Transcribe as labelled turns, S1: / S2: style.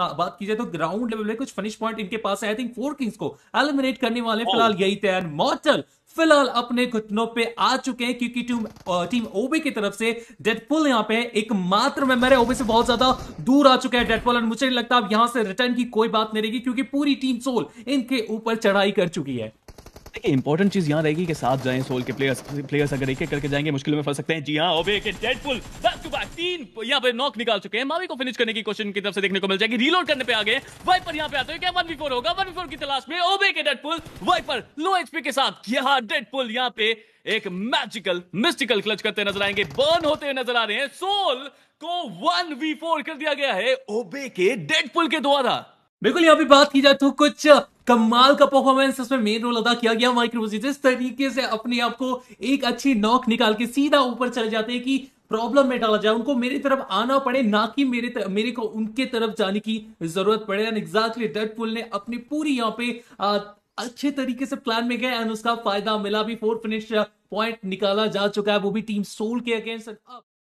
S1: हाँ, बात की जाए तो ग्राउंड लेवल में कुछ फिनिश पॉइंट इनके पास है आई थिंक फोर किंग्स को एलिमिनेट करने वाले oh. फिलहाल यही थे एंड मॉर्टल फिलहाल अपने घुटनों पे आ चुके हैं क्योंकि टीम टीम ओबे की तरफ से डेडपुल यहाँ पे एकमात्र मेंबर है ओबे से बहुत ज्यादा दूर आ चुका है डेडपुल और मुझे नहीं लगता अब यहां से रिटर्न की कोई बात नहीं रहेगी क्योंकि पूरी टीम सोल इनके ऊपर चढ़ाई कर चुकी है
S2: देखिए इंपॉर्टेंट चीज यहाँ रहेगी कि साथ जाएं सोल के प्लेयर्स प्लेयर्स अगर एक एक करके जाएंगे मुश्किल में फंस सकते हैं जी हाँ
S3: ओबे के डेडपुल बैक टू बैक तीन यहाँ पे नॉक निकाल चुके हैं मावी को फिनिश करने की क्वेश्चन की तरफ से देखने को मिल जाएगी रीलोड करने पे आगे वाइपर यहाँ पे आते हैं क्या वन बिफोर होगा वन बिफोर की तलाश में ओबे के डेडपुल वाइपर लो एचपी के साथ यहाँ डेडपुल यहाँ पे एक मैजिकल मिस्टिकल क्लच करते नजर आएंगे बर्न होते हुए नजर आ रहे हैं सोल को वन वी फोर कर दिया गया है ओबे के
S1: डेडपुल के द्वारा बिल्कुल यहाँ पे बात की जाए तो कुछ कमाल का परफॉर्मेंस इसमें मेन रोल अदा किया गया माइक्रोबोजी जिस तरीके से अपने आप को एक अच्छी नॉक निकाल के सीधा ऊपर चले जाते हैं कि प्रॉब्लम में डाला जाए उनको मेरी तरफ आना पड़े ना कि मेरे तर, मेरे को उनके तरफ जाने की जरूरत पड़े एंड एग्जैक्टली पुल ने अपनी पूरी यहाँ पे आ, अच्छे तरीके से प्लान में गए एंड उसका फायदा मिला भी फोर फिनिश पॉइंट निकाला जा चुका है वो भी टीम सोल के अगेंस्ट